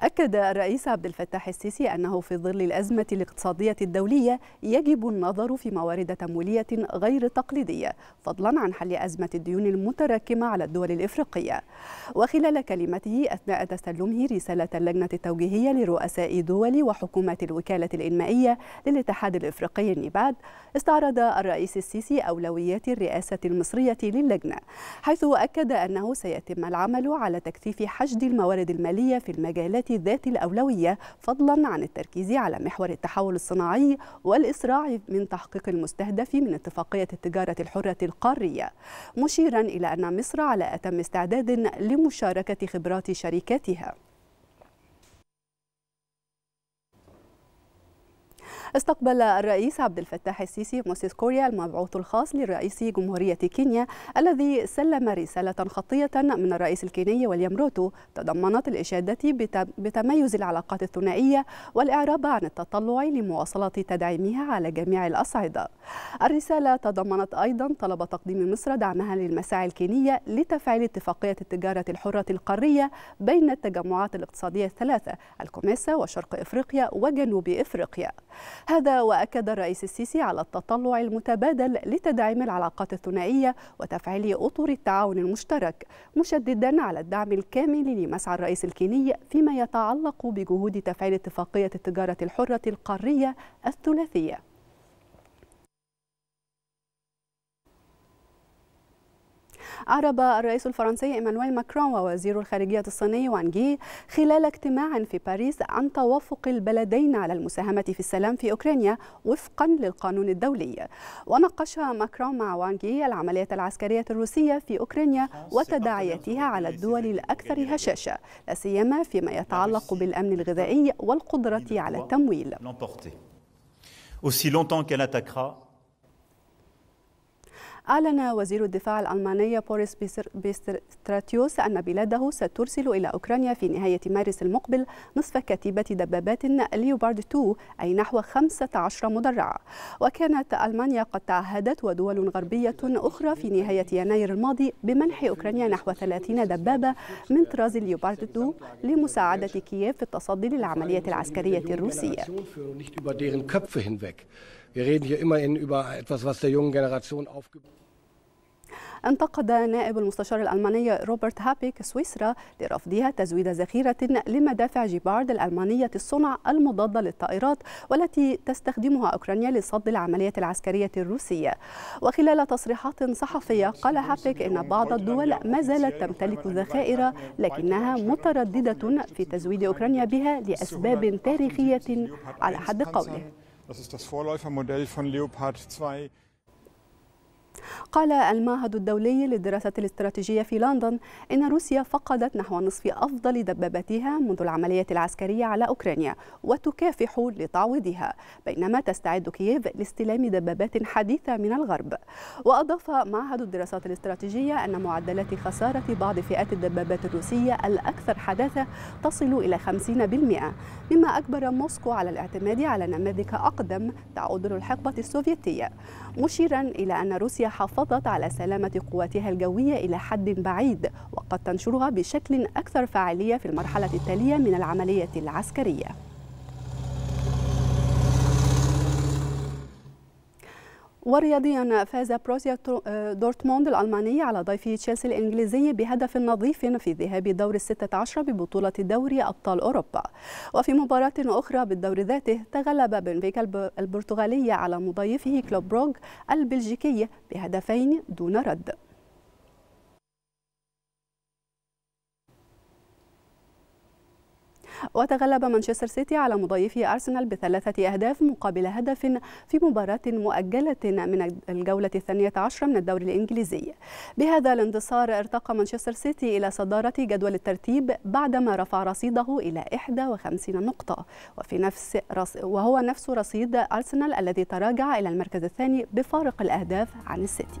أكد الرئيس عبد الفتاح السيسي أنه في ظل الأزمة الاقتصادية الدولية يجب النظر في موارد تمويلية غير تقليدية فضلا عن حل أزمة الديون المتراكمة على الدول الإفريقية وخلال كلمته أثناء تسلمه رسالة اللجنة التوجيهية لرؤساء دول وحكومات الوكالة الإنمائية للاتحاد الإفريقي النباد استعرض الرئيس السيسي أولويات الرئاسة المصرية للجنة حيث أكد أنه سيتم العمل على تكثيف حشد الموارد المالية في المجالات ذات الأولوية فضلا عن التركيز على محور التحول الصناعي والإسراع من تحقيق المستهدف من اتفاقية التجارة الحرة القارية مشيرا إلى أن مصر على أتم استعداد لمشاركة خبرات شركاتها استقبل الرئيس عبد الفتاح السيسي مؤسس كوريا المبعوث الخاص للرئيس جمهورية كينيا الذي سلم رسالة خطية من الرئيس الكيني وليام روتو تضمنت الإشادة بتميز العلاقات الثنائية والإعراب عن التطلع لمواصلة تدعيمها على جميع الأصعدة الرسالة تضمنت أيضا طلب تقديم مصر دعمها للمساعي الكينية لتفعيل اتفاقية التجارة الحرة القارية بين التجمعات الاقتصادية الثلاثة الكوميسا وشرق إفريقيا وجنوب إفريقيا هذا وأكد الرئيس السيسي على التطلع المتبادل لتدعيم العلاقات الثنائية وتفعيل أطر التعاون المشترك مشددا على الدعم الكامل لمسعى الرئيس الكيني فيما يتعلق بجهود تفعيل اتفاقية التجارة الحرة القارية الثلاثية أعرب الرئيس الفرنسي إيمانويل ماكرون ووزير الخارجية الصيني وان جي خلال اجتماع في باريس عن توافق البلدين على المساهمة في السلام في أوكرانيا وفقا للقانون الدولي وناقش ماكرون مع وان جي العملية العسكرية الروسية في أوكرانيا وتداعياتها على الدول الأكثر هشاشة لا سيما فيما يتعلق بالأمن الغذائي والقدرة على التمويل. Aussi longtemps qu'elle attaquera, أعلن وزير الدفاع الألماني بوريس بيستراتيوس أن بلاده سترسل إلى أوكرانيا في نهاية مارس المقبل نصف كتيبة دبابات ليوبارد 2 أي نحو 15 مدرعة وكانت ألمانيا قد تعهدت ودول غربية أخرى في نهاية يناير الماضي بمنح أوكرانيا نحو 30 دبابة من طراز ليوبارد 2 لمساعدة كييف في التصدي للعملية العسكرية الروسية. Wir reden hier immerhin über etwas, was der jungen Generation aufgebaut انتقد نائب المستشار الألماني روبرت هابيك سويسرا لرفضها تزويد ذخيرة لمدافع جيبارد الألمانية الصنع المضادة للطائرات والتي تستخدمها أوكرانيا لصد العملية العسكرية الروسية وخلال تصريحات صحفية قال هابيك إن بعض الدول ما زالت تمتلك ذخائر لكنها مترددة في تزويد أوكرانيا بها لأسباب تاريخية على حد قوله Das ist das Vorläufermodell von Leopard 2. قال المعهد الدولي للدراسات الاستراتيجية في لندن إن روسيا فقدت نحو نصف أفضل دباباتها منذ العملية العسكرية على أوكرانيا وتكافح لتعويضها بينما تستعد كييف لاستلام دبابات حديثة من الغرب وأضاف معهد الدراسات الاستراتيجية أن معدلات خسارة بعض فئات الدبابات الروسية الأكثر حداثة تصل إلى 50% مما أجبر موسكو على الاعتماد على نماذج أقدم تعود للحقبة السوفيتية مشيرا إلى أن روسيا حافظت على سلامة قواتها الجوية إلى حد بعيد وقد تنشرها بشكل أكثر فعالية في المرحلة التالية من العملية العسكرية ورياضيا فاز بروسيا آه، دورتموند الألمانية على ضيف تشيلسي الإنجليزي بهدف نظيف في ذهاب دور الستة عشر ببطولة دوري أبطال أوروبا وفي مباراة أخرى بالدور ذاته تغلب بنفيكا البرتغالية على مضيفه كلوب بروغ البلجيكي بهدفين دون رد وتغلب مانشستر سيتي على مضيفه أرسنال بثلاثة أهداف مقابل هدف في مباراة مؤجلة من الجولة الثانية عشرة من الدوري الإنجليزي بهذا الانتصار ارتقى مانشستر سيتي إلى صدارة جدول الترتيب بعدما رفع رصيده إلى 51 نقطة وفي نفس رص... وهو نفس رصيد أرسنال الذي تراجع إلى المركز الثاني بفارق الأهداف عن السيتي